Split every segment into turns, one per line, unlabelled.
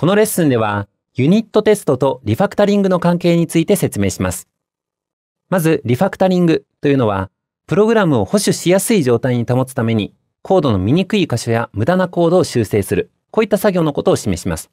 このレッスンでは、ユニットテストとリファクタリングの関係について説明します。まず、リファクタリングというのは、プログラムを保守しやすい状態に保つために、コードの見にくい箇所や無駄なコードを修正する。こういった作業のことを示します。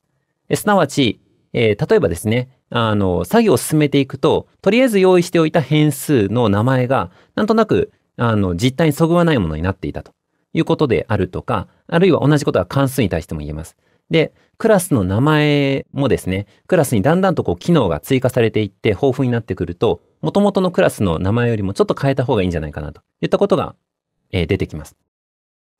すなわち、えー、例えばですね、あの、作業を進めていくと、とりあえず用意しておいた変数の名前が、なんとなく、あの、実態にそぐわないものになっていたということであるとか、あるいは同じことは関数に対しても言えます。で、クラスの名前もですね、クラスにだんだんとこう機能が追加されていって豊富になってくると、元々のクラスの名前よりもちょっと変えた方がいいんじゃないかなといったことが、えー、出てきます。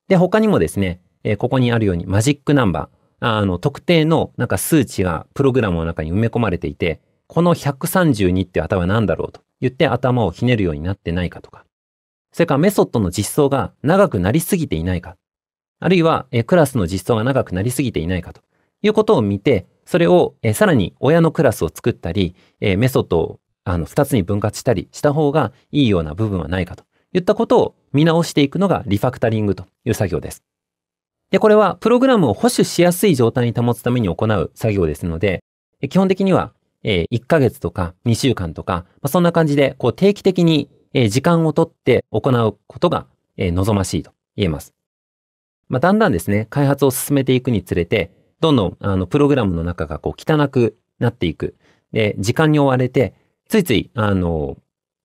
で、他にもですね、えー、ここにあるようにマジックナンバー、あの、特定のなんか数値がプログラムの中に埋め込まれていて、この132って頭は何だろうと言って頭をひねるようになってないかとか、それからメソッドの実装が長くなりすぎていないかあるいは、クラスの実装が長くなりすぎていないかということを見て、それを、さらに親のクラスを作ったり、メソッドをあの2つに分割したりした方がいいような部分はないかといったことを見直していくのがリファクタリングという作業です。で、これはプログラムを保守しやすい状態に保つために行う作業ですので、基本的には、1ヶ月とか2週間とか、まあ、そんな感じでこう定期的に、時間をとって行うことが、望ましいと言えます。まあ、だんだんですね、開発を進めていくにつれて、どんどん、あの、プログラムの中がこう、汚くなっていく。で、時間に追われて、ついつい、あの、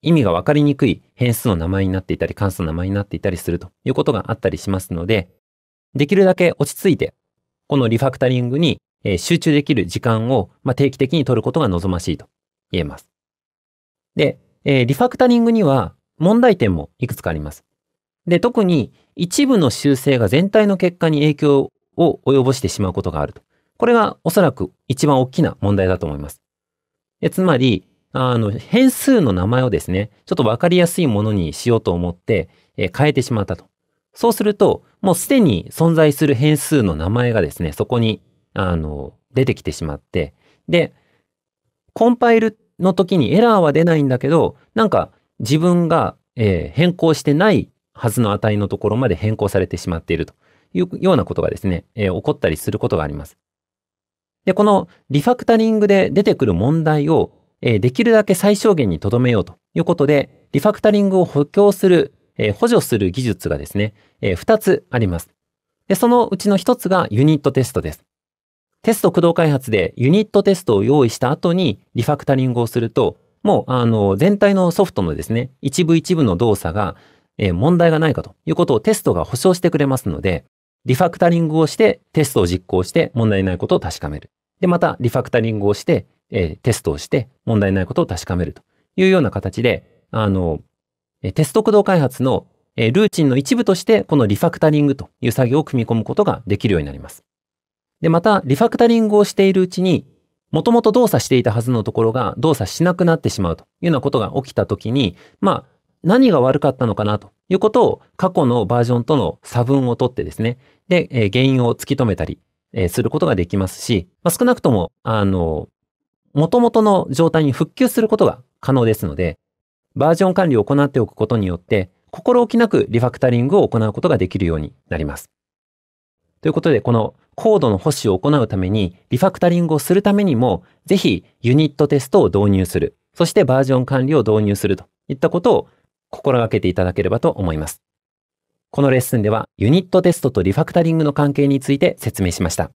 意味がわかりにくい変数の名前になっていたり、関数の名前になっていたりするということがあったりしますので、できるだけ落ち着いて、このリファクタリングに集中できる時間を定期的に取ることが望ましいと言えます。で、リファクタリングには問題点もいくつかあります。で、特に一部の修正が全体の結果に影響を及ぼしてしまうことがあると。これがおそらく一番大きな問題だと思います。えつまり、あの、変数の名前をですね、ちょっとわかりやすいものにしようと思って、え変えてしまったと。そうすると、もうすでに存在する変数の名前がですね、そこに、あの、出てきてしまって、で、コンパイルの時にエラーは出ないんだけど、なんか自分が、えー、変更してないはずの値のところまで変更されてしまっているというようなことがですね、えー、起こったりすることがあります。で、このリファクタリングで出てくる問題を、えー、できるだけ最小限にとどめようということで、リファクタリングを補強する、えー、補助する技術がですね、え2つあります。で、そのうちの1つがユニットテストです。テスト駆動開発でユニットテストを用意した後にリファクタリングをすると、もう、あの、全体のソフトのですね、一部一部の動作が、えー、問題がないかということをテストが保証してくれますので、リファクタリングをしてテストを実行して問題ないことを確かめる。で、またリファクタリングをして、えー、テストをして問題ないことを確かめるというような形で、あの、テスト駆動開発のルーチンの一部としてこのリファクタリングという作業を組み込むことができるようになります。で、また、リファクタリングをしているうちに、もともと動作していたはずのところが動作しなくなってしまうというようなことが起きたときに、まあ、何が悪かったのかなということを過去のバージョンとの差分をとってですね、で、えー、原因を突き止めたり、えー、することができますし、まあ、少なくとも、あの、元々の状態に復旧することが可能ですので、バージョン管理を行っておくことによって、心置きなくリファクタリングを行うことができるようになります。ということで、このコードの保守を行うために、リファクタリングをするためにも、ぜひユニットテストを導入する、そしてバージョン管理を導入するといったことを心がけていただければと思います。このレッスンではユニットテストとリファクタリングの関係について説明しました。